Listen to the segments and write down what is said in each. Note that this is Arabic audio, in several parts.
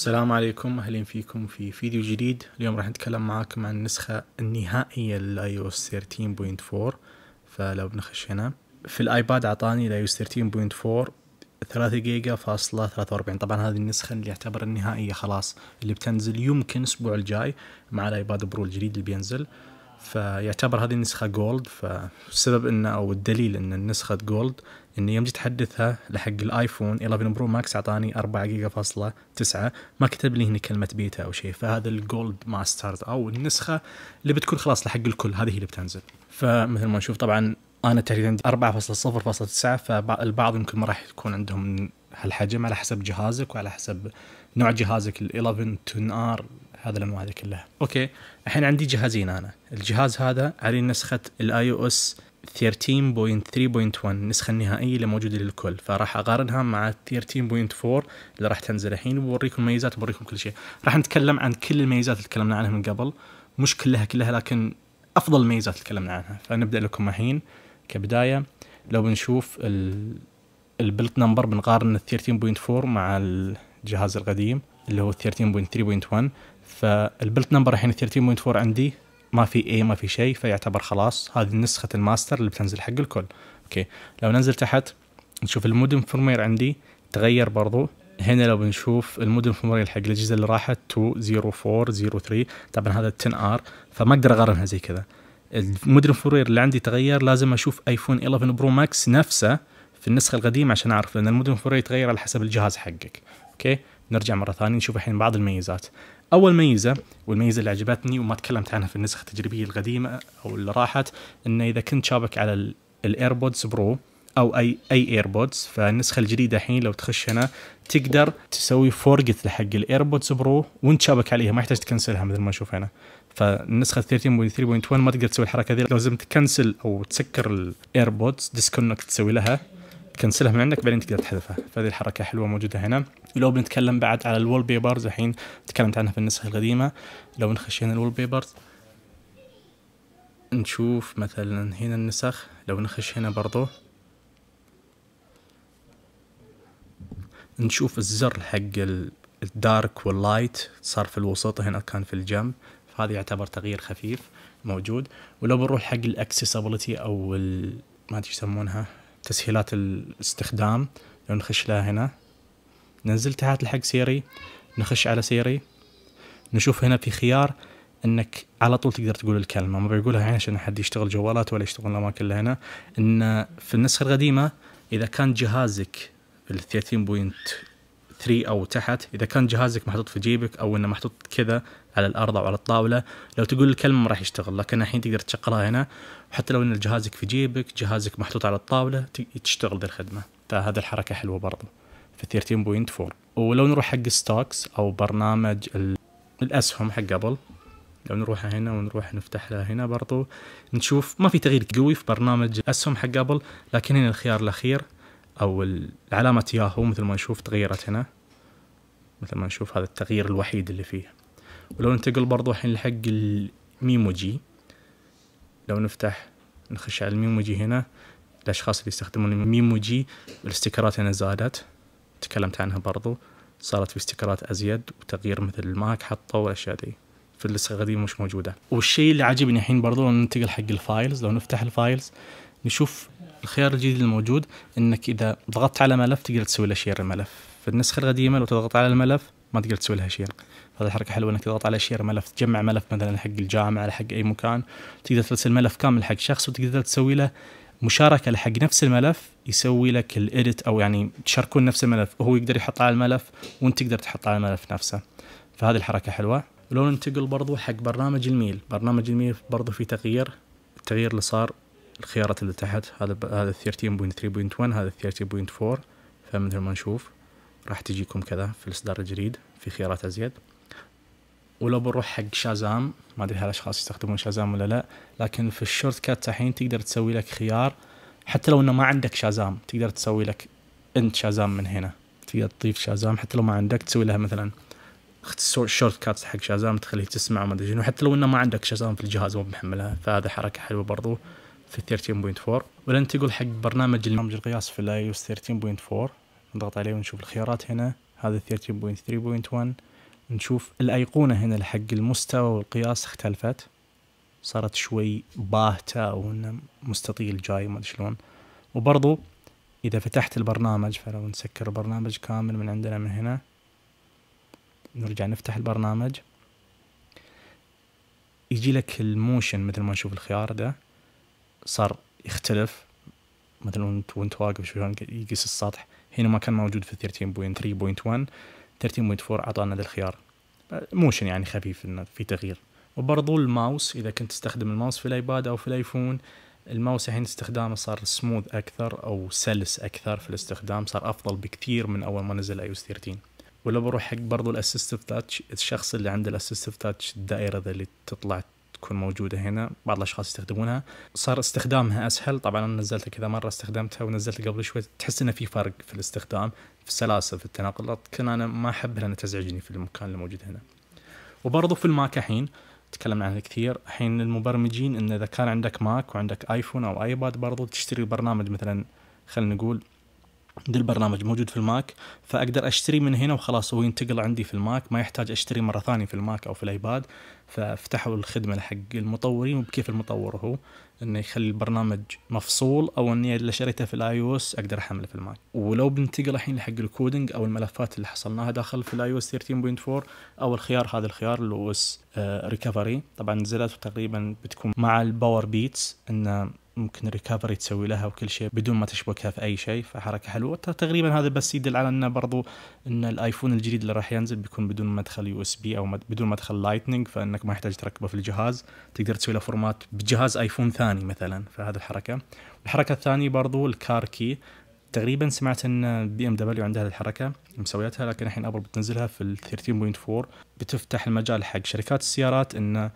السلام عليكم اهلا فيكم في فيديو جديد اليوم راح نتكلم معاكم عن النسخة النهائية للاي او اس 13.4 فلو بنخش هنا في الايباد اعطاني الاي او اس 13.4 3 جيجا فاصلة 43 طبعا هذه النسخة اللي يعتبر النهائية خلاص اللي بتنزل يمكن الاسبوع الجاي مع الايباد برو الجديد اللي بينزل فيعتبر هذه النسخة جولد فالسبب انه او الدليل ان النسخة جولد ان يوم جيت احدثها لحق الايفون 11 برو ماكس اعطاني 4 جيجا فاصلة 9 ما كتب لي هنا كلمة بيتا او شيء فهذا الجولد ماستر او النسخة اللي بتكون خلاص لحق الكل هذه اللي بتنزل فمثل ما نشوف طبعا انا تقريبا 4.0.9 فالبعض يمكن ما راح يكون عندهم هالحجم على حسب جهازك وعلى حسب نوع جهازك ال 11 10 ار هذا الانواع هذه كلها اوكي الحين عندي جهازين انا الجهاز هذا عليه نسخه الاي او اس 13.3.1 النسخة النهائية اللي موجودة للكل فراح أقارنها مع 13.4 اللي راح تنزل الحين وبوريكم الميزات وبوريكم كل شيء راح نتكلم عن كل الميزات اللي تكلمنا عنها من قبل مش كلها كلها لكن أفضل الميزات اللي تكلمنا عنها فنبدأ لكم الحين كبداية لو بنشوف البلت نمبر بنقارن ال 13.4 مع الجهاز القديم اللي هو 13.3.1 فالبلت نمبر الحين 13.4 عندي ما في اي ما في شيء فيعتبر خلاص هذه نسخه الماستر اللي بتنزل حق الكل اوكي لو ننزل تحت نشوف المودم فورمير عندي تغير برضو هنا لو بنشوف المودم فورمير حق الاجهزه اللي راحت 20403 طبعا هذا 10 ار فما اقدر اقارنها زي كذا المودم فورمير اللي عندي تغير لازم اشوف ايفون 11 برو ماكس نفسه في النسخه القديمه عشان اعرف لان المودم فورمير يتغير على حسب الجهاز حقك اوكي نرجع مره ثانيه نشوف الحين بعض الميزات اول ميزه والميزه اللي عجبتني وما تكلمت عنها في النسخ التجريبيه القديمه او اللي راحت انه اذا كنت شابك على الايربودز برو او اي اي ايربودز فالنسخه الجديده الحين لو تخش هنا تقدر تسوي فورجت لحق الايربودز برو وانت شابك عليها ما يحتاج تكنسلها مثل ما نشوف هنا فالنسخه 13.3.1 ما تقدر تسوي الحركه ذي لازم تكنسل او تسكر الايربودز ديسكونكت تسوي لها تكنسلها من عندك بعدين تقدر تحذفها فهذه الحركه حلوه موجوده هنا لو بنتكلم بعد على الوول بيبرز الحين تكلمت عنها في النسخه القديمه لو نخش هنا الوول بيبرز نشوف مثلا هنا النسخ لو نخش هنا برضو نشوف الزر حق الدارك واللايت صار في الوسط هنا كان في الجنب فهذا يعتبر تغيير خفيف موجود ولو بنروح حق الاكسسبيلتي او ما ادري يسمونها تسهيلات الاستخدام لو نخش لها هنا ننزل تحت لحق سيري نخش على سيري نشوف هنا في خيار انك على طول تقدر تقول الكلمه ما بيقولها هنا عشان حد يشتغل جوالات ولا يشتغل الاماكن اللي هنا ان في النسخه القديمه اذا كان جهازك ال بوينت 3 او تحت اذا كان جهازك محطوط في جيبك او انه محطوط كذا على الارض او على الطاوله لو تقول الكلمه ما راح يشتغل لكن الحين تقدر تشغلها هنا حتى لو ان جهازك في جيبك جهازك محطوط على الطاوله تشتغل ذي الخدمه فهذه الحركه حلوه برضه في 13.4 ولو نروح حق ستوكس او برنامج الاسهم حق قبل لو نروح هنا ونروح نفتح لها هنا برضو نشوف ما في تغيير قوي في برنامج الاسهم حق قبل لكن هنا الخيار الاخير او علامه ياهو مثل ما نشوف تغيرت هنا مثل ما نشوف هذا التغيير الوحيد اللي فيه ولو ننتقل برضو الحين لحق الميموجي لو نفتح نخش على الميموجي هنا الاشخاص اللي يستخدمون الميموجي الاستيكرات هنا زادت تكلمت عنها برضو صارت في استيكرات ازيد وتغيير مثل الماك حطوا والاشياء دي في النسخه القديمه مش موجوده والشيء اللي عاجبني الحين برضو ننتقل حق الفايلز لو نفتح الفايلز نشوف الخيار الجديد الموجود انك اذا ضغطت على ملف تقدر تسوي له شير الملف في النسخه القديمه لو تضغط على الملف ما تقدر تسوي لها شير هذه حركه حلوه انك تضغط على شير ملف تجمع ملف مثلا حق الجامعه حق اي مكان تقدر ترسل ملف كامل حق شخص وتقدر تسوي له مشاركه لحق نفس الملف يسوي لك الايديت او يعني تشاركون نفس الملف وهو يقدر يحط على الملف وانت تقدر تحط على الملف نفسه فهذه الحركه حلوه ولو ننتقل برضو حق برنامج الميل برنامج الميل برضو في تغيير التغيير اللي صار الخيارات اللي تحت هذا هذا 13.3.1 هذا 13.4 فمثل ما نشوف راح تجيكم كذا في الاصدار الجديد في خيارات ازيد ولو بنروح حق شازام ما ادري هل اشخاص يستخدمون شازام ولا لا لكن في الشورت كات الحين تقدر تسوي لك خيار حتى لو انه ما عندك شازام تقدر تسوي لك انت شازام من هنا تقدر تضيف شازام حتى لو ما عندك تسوي لها مثلا شورت كات حق شازام تخليه تسمع وما ادري شنو حتى لو انه ما عندك شازام في الجهاز مو محملها فهذه حركه حلوه برضو في 13.4 وننتقل حق برنامج برنامج القياس في الاي او اس 13.4 نضغط عليه ونشوف الخيارات هنا هذا 13.3.1 نشوف الايقونه هنا حق المستوى والقياس اختلفت صارت شوي باهته او انه مستطيل جاي ما ادري شلون وبرضو اذا فتحت البرنامج فلو نسكر البرنامج كامل من عندنا من هنا نرجع نفتح البرنامج يجي لك الموشن مثل ما نشوف الخيار ده صار يختلف مثلا وانت واقف شلون يقيس السطح هنا ما كان موجود في 13.3.1 13.4 اعطانا ذا الخيار موشن يعني خفيف انه في تغيير وبرضو الماوس اذا كنت تستخدم الماوس في الايباد او في الايفون الماوس الحين استخدامه صار سموث اكثر او سلس اكثر في الاستخدام صار افضل بكثير من اول ما نزل اي 13 ولو بروح حق برضو الاسيستف تاتش الشخص اللي عنده الاسيستف تاتش الدائره ذا اللي تطلع تكون موجوده هنا بعض الاشخاص يستخدمونها صار استخدامها اسهل طبعا انا نزلتها كذا مره استخدمتها ونزلت قبل شوي تحس انه في فرق في الاستخدام في السلاسه في التناقل لكن انا ما احبها لانها تزعجني في المكان اللي موجود هنا وبرضه في الماك الحين تكلمنا عنها كثير الحين المبرمجين انه اذا كان عندك ماك وعندك ايفون او ايباد برضو تشتري برنامج مثلا خلينا نقول دي البرنامج موجود في الماك فاقدر اشتري من هنا وخلاص هو ينتقل عندي في الماك ما يحتاج اشتري مره ثانيه في الماك او في الايباد ففتحوا الخدمه حق المطورين وبكيف المطور هو انه يخلي البرنامج مفصول او اني اللي شريته في الاي او اس اقدر احمله في الماك ولو بنتقل الحين لحق الكودنج او الملفات اللي حصلناها داخل في الاي او اس 13.4 اول خيار هذا الخيار اللي هو اس ريكفري آه، طبعا نزلت تقريبا بتكون مع الباور بيتس انه ممكن ريكفري تسوي لها وكل شيء بدون ما تشبكها في اي شيء فحركه حلوه تقريبا هذا بس يدل على انه برضو ان الايفون الجديد اللي راح ينزل بيكون بدون مدخل يو اس بي او بدون مدخل لايتنينج فانك ما يحتاج تركبه في الجهاز تقدر تسوي له فورمات بجهاز ايفون ثاني مثلا فهذه الحركه الحركه الثانيه برضو الكار كي تقريبا سمعت ان بي ام دبليو عندها الحركه مسويتها لكن الحين ابل بتنزلها في ال 13.4 بتفتح المجال حق شركات السيارات انه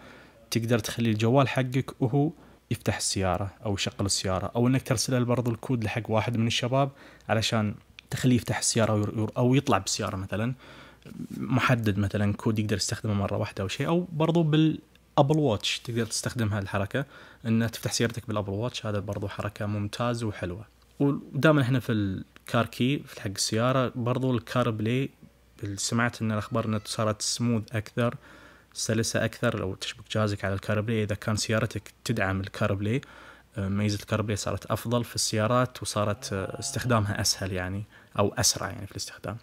تقدر تخلي الجوال حقك وهو يفتح السياره او يشغل السياره او انك ترسل برضو الكود لحق واحد من الشباب علشان تخليه يفتح السياره او يطلع بالسياره مثلا محدد مثلا كود يقدر يستخدمه مره واحده او شيء او برضو بال ابل واتش تقدر تستخدم هالحركه ان تفتح سيارتك بالابل واتش هذا برضو حركه ممتازه وحلوه ودائما احنا في الكار كي في حق السياره برضو الكار بلاي سمعت ان الاخبار انها صارت سموث اكثر سلسه اكثر لو تشبك جهازك على الكاربلي اذا كان سيارتك تدعم الكاربلي آه، ميزه الكاربلي صارت افضل في السيارات وصارت آه، استخدامها اسهل يعني او اسرع يعني في الاستخدام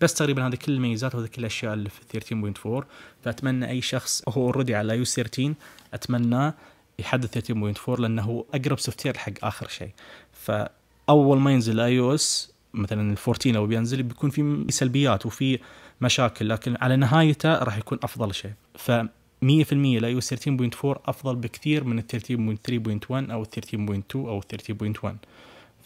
بس تقريبا هذه كل الميزات وهذه كل الاشياء اللي في 13.4 فاتمنى اي شخص هو اوريدي على يو 13 اتمنى يحدث 13.4 لانه هو اقرب سوفت وير حق اخر شيء فاول ما ينزل اي او اس مثلا ال14 لو بينزل بيكون في سلبيات وفي مشاكل لكن على نهايته راح يكون افضل شيء ف 100% لاي 13.4 افضل بكثير من ال 13.3.1 او ال 13.2 او ال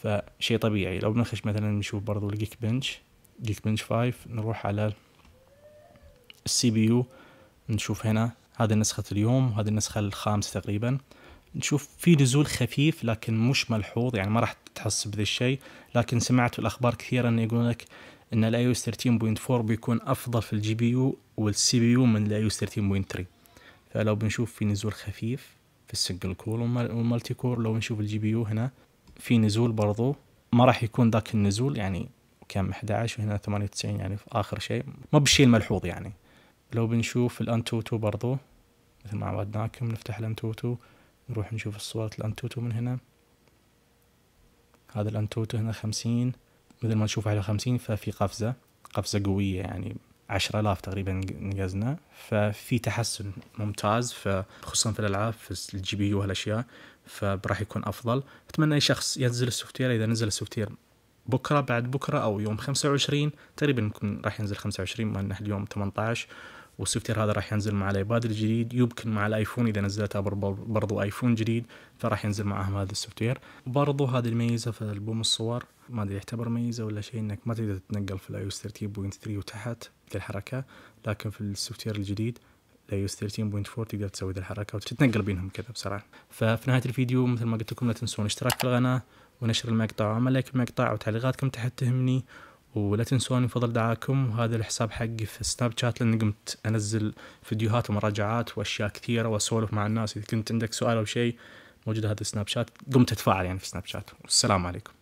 13.1 فشيء طبيعي لو بنخش مثلا نشوف برضو الجيك بنش جيك بنش 5 نروح على السي بي يو نشوف هنا هذه نسخة اليوم وهذه النسخة الخامسة تقريبا نشوف في نزول خفيف لكن مش ملحوظ يعني ما راح تحس بذا الشيء لكن سمعت في الاخبار كثيرا انه يقولون لك ان الاي او 13.4 بيكون افضل في الجي بي يو والسي بي يو من الاي او 13.3 فلو بنشوف في نزول خفيف في السنجل كور والمالتي كور لو نشوف الجي بي يو هنا في نزول برضو ما راح يكون ذاك النزول يعني كم 11 وهنا 98 يعني في اخر شيء ما بالشيء الملحوظ يعني لو بنشوف الانتوتو برضو مثل ما عودناكم نفتح الانتوتو نروح نشوف الصورة الأنتوتو من هنا هذا الأنتوتو هنا خمسين مثل ما نشوف على خمسين ففي قفزة قفزة قوية يعني عشرة آلاف تقريبا نقزنا ففي تحسن ممتاز خصوصا في الألعاب في الجي بي يو هالأشياء فراح يكون أفضل أتمنى أي شخص ينزل السوفتير إذا نزل السوفتير بكرة بعد بكرة أو يوم 25 تقريبا راح ينزل 25 مع أنه اليوم 18 والسوفت وير هذا راح ينزل مع الايباد الجديد يمكن مع الايفون اذا نزلتها برضو ايفون جديد فراح ينزل معاهم هذا السوفت وير برضو هذه الميزه في البوم الصور ما ادري يعتبر ميزه ولا شيء انك ما تقدر تتنقل في الايوس 13.3 وتحت مثل الحركه لكن في السوفت وير الجديد اس 13.4 تقدر تسوي ذي الحركه وتتنقل بينهم كذا بسرعه ففي نهايه الفيديو مثل ما قلت لكم لا تنسون الاشتراك في القناه ونشر المقطع وعمل لايك المقطع وتعليقاتكم تحت تهمني ولا تنسوني فضل دعاكم هذا الحساب حقي في سناب شات لاني قمت انزل فيديوهات ومراجعات واشياء كثيره واسولف مع الناس اذا كنت عندك سؤال او شيء موجود هذا السناب شات قمت اتفاعل يعني في سناب شات والسلام عليكم